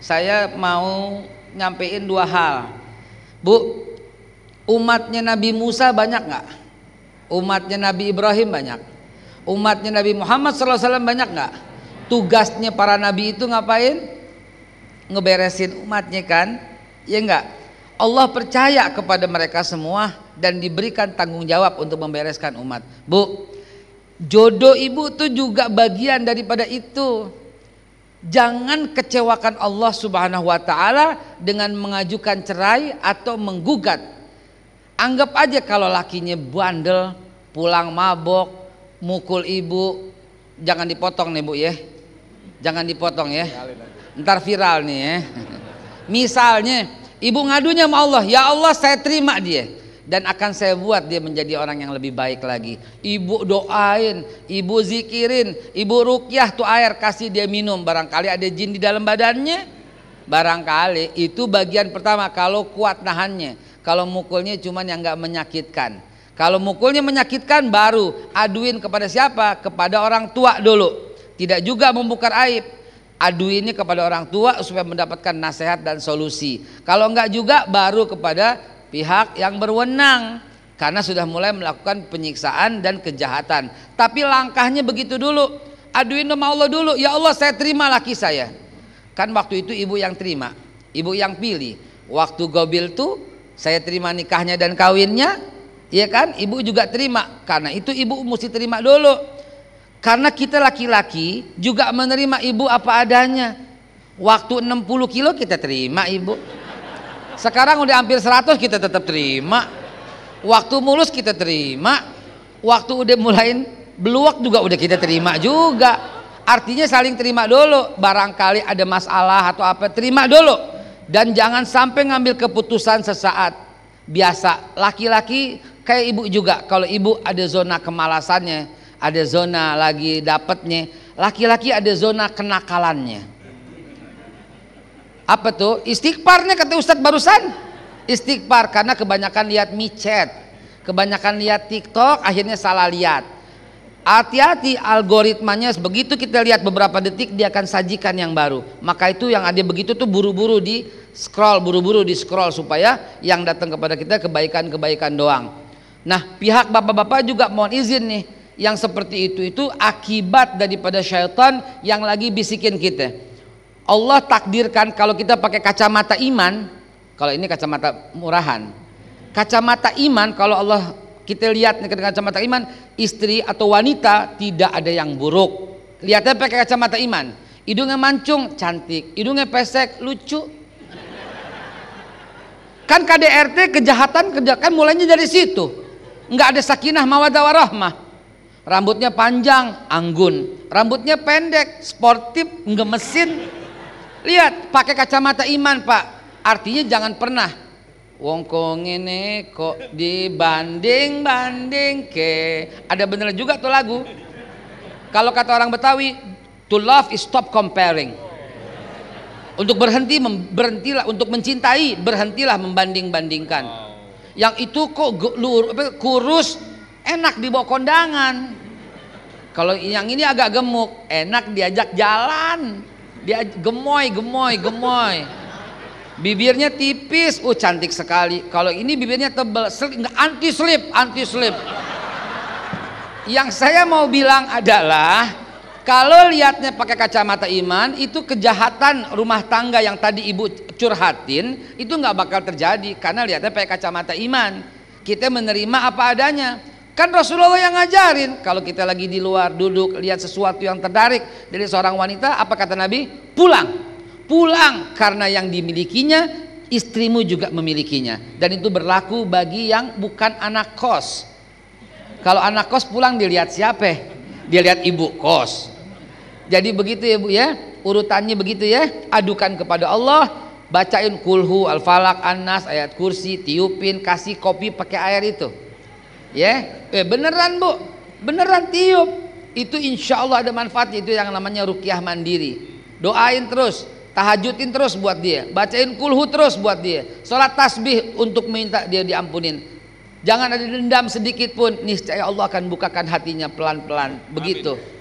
saya mau nyampein dua hal. Bu, umatnya Nabi Musa banyak nggak? Umatnya Nabi Ibrahim banyak. Umatnya Nabi Muhammad SAW banyak nggak? Tugasnya para nabi itu ngapain? Ngeberesin umatnya kan? Ya nggak. Allah percaya kepada mereka semua dan diberikan tanggung jawab untuk membereskan umat. Bu, jodoh ibu tuh juga bagian daripada itu. Jangan kecewakan Allah Subhanahu wa taala dengan mengajukan cerai atau menggugat. Anggap aja kalau lakinya bandel, pulang mabok, mukul ibu, jangan dipotong nih Bu ya. Jangan dipotong ya. Ntar viral nih ya. Misalnya, ibu ngadunya sama Allah, "Ya Allah, saya terima dia." dan akan saya buat dia menjadi orang yang lebih baik lagi. Ibu doain, ibu zikirin, ibu rukyah tuh air kasih dia minum. Barangkali ada jin di dalam badannya. Barangkali itu bagian pertama kalau kuat nahannya. Kalau mukulnya cuman yang nggak menyakitkan. Kalau mukulnya menyakitkan baru aduin kepada siapa? Kepada orang tua dulu. Tidak juga membuka aib, aduinnya kepada orang tua supaya mendapatkan nasihat dan solusi. Kalau enggak juga baru kepada pihak yang berwenang karena sudah mulai melakukan penyiksaan dan kejahatan. Tapi langkahnya begitu dulu. Aduin sama Allah dulu. Ya Allah, saya terima laki saya. Kan waktu itu ibu yang terima, ibu yang pilih. Waktu gobil tuh saya terima nikahnya dan kawinnya, ya kan? Ibu juga terima. Karena itu ibu mesti terima dulu. Karena kita laki-laki juga menerima ibu apa adanya. Waktu 60 kilo kita terima ibu. Sekarang udah hampir 100 kita tetap terima. Waktu mulus kita terima. Waktu udah mulain beluak juga udah kita terima juga. Artinya saling terima dulu. Barangkali ada masalah atau apa, terima dulu. Dan jangan sampai ngambil keputusan sesaat. Biasa, laki-laki kayak ibu juga. Kalau ibu ada zona kemalasannya, ada zona lagi dapetnya. Laki-laki ada zona kenakalannya apa tuh? Istighfarnya kata Ustadz barusan. Istighfar karena kebanyakan lihat micet, kebanyakan lihat TikTok, akhirnya salah lihat. Hati-hati algoritmanya begitu kita lihat beberapa detik dia akan sajikan yang baru. Maka itu yang ada begitu tuh buru-buru di scroll, buru-buru di scroll supaya yang datang kepada kita kebaikan-kebaikan doang. Nah, pihak bapak-bapak juga mohon izin nih yang seperti itu itu akibat daripada syaitan yang lagi bisikin kita. Allah takdirkan kalau kita pakai kacamata iman, kalau ini kacamata murahan. Kacamata iman kalau Allah kita lihat dengan kacamata iman, istri atau wanita tidak ada yang buruk. Lihatnya pakai kacamata iman. Hidungnya mancung, cantik. Hidungnya pesek, lucu. Kan KDRT kejahatan kejahatan mulainya dari situ. nggak ada sakinah mawadah warahmah. Rambutnya panjang, anggun. Rambutnya pendek, sportif, ngemesin. Lihat, pakai kacamata iman, Pak. Artinya jangan pernah wongkong ini kok dibanding banding ke. Ada bener juga tuh lagu. Kalau kata orang Betawi, to love is stop comparing. Untuk berhenti, berhentilah untuk mencintai, berhentilah membanding-bandingkan. Yang itu kok kurus enak dibawa kondangan. Kalau yang ini agak gemuk, enak diajak jalan dia gemoy gemoy gemoy bibirnya tipis uh cantik sekali kalau ini bibirnya tebal anti slip anti slip yang saya mau bilang adalah kalau lihatnya pakai kacamata iman itu kejahatan rumah tangga yang tadi ibu curhatin itu nggak bakal terjadi karena lihatnya pakai kacamata iman kita menerima apa adanya Kan Rasulullah yang ngajarin kalau kita lagi di luar duduk lihat sesuatu yang tertarik dari seorang wanita, apa kata Nabi? Pulang. Pulang karena yang dimilikinya istrimu juga memilikinya dan itu berlaku bagi yang bukan anak kos. Kalau anak kos pulang dilihat siapa? Dilihat ibu kos. Jadi begitu ya Bu ya, urutannya begitu ya. Adukan kepada Allah, bacain kulhu, al-falak, an ayat kursi, tiupin, kasih kopi pakai air itu ya eh, beneran bu beneran tiup itu insya Allah ada manfaatnya itu yang namanya rukyah mandiri doain terus tahajudin terus buat dia bacain kulhu terus buat dia sholat tasbih untuk minta dia diampunin jangan ada dendam sedikit pun niscaya Allah akan bukakan hatinya pelan-pelan begitu Amin.